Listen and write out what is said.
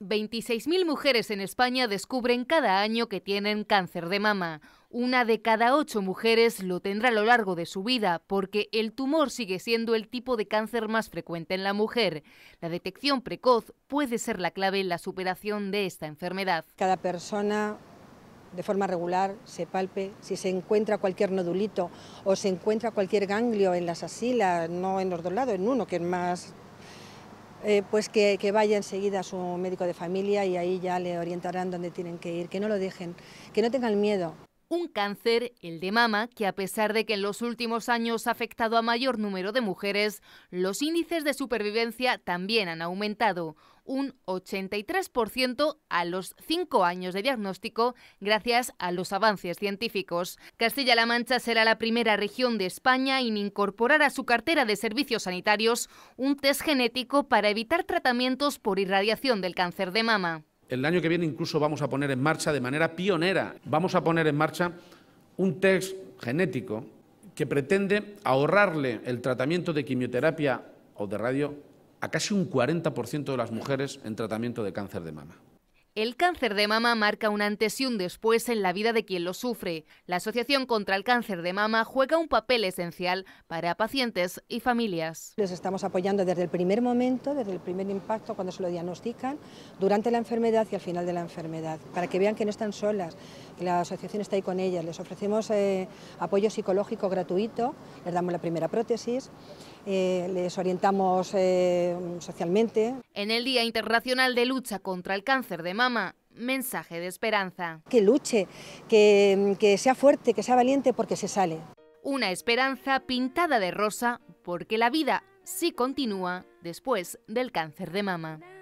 26.000 mujeres en España descubren cada año que tienen cáncer de mama. Una de cada ocho mujeres lo tendrá a lo largo de su vida, porque el tumor sigue siendo el tipo de cáncer más frecuente en la mujer. La detección precoz puede ser la clave en la superación de esta enfermedad. Cada persona de forma regular se palpe, si se encuentra cualquier nodulito o se encuentra cualquier ganglio en las asilas, no en los dos lados, en uno que es más eh, pues que, que, vaya enseguida a su médico de familia y ahí ya le orientarán dónde tienen que ir, que no lo dejen, que no tengan miedo un cáncer, el de mama, que a pesar de que en los últimos años ha afectado a mayor número de mujeres, los índices de supervivencia también han aumentado un 83% a los 5 años de diagnóstico gracias a los avances científicos. Castilla-La Mancha será la primera región de España en incorporar a su cartera de servicios sanitarios un test genético para evitar tratamientos por irradiación del cáncer de mama. El año que viene incluso vamos a poner en marcha de manera pionera, vamos a poner en marcha un test genético que pretende ahorrarle el tratamiento de quimioterapia o de radio a casi un 40% de las mujeres en tratamiento de cáncer de mama. El cáncer de mama marca un antes y un después en la vida de quien lo sufre. La Asociación contra el Cáncer de Mama juega un papel esencial para pacientes y familias. Les estamos apoyando desde el primer momento, desde el primer impacto, cuando se lo diagnostican, durante la enfermedad y al final de la enfermedad, para que vean que no están solas, que la asociación está ahí con ellas. Les ofrecemos eh, apoyo psicológico gratuito, les damos la primera prótesis. Eh, les orientamos eh, socialmente. En el Día Internacional de Lucha contra el Cáncer de Mama, mensaje de esperanza. Que luche, que, que sea fuerte, que sea valiente porque se sale. Una esperanza pintada de rosa porque la vida sí continúa después del cáncer de mama.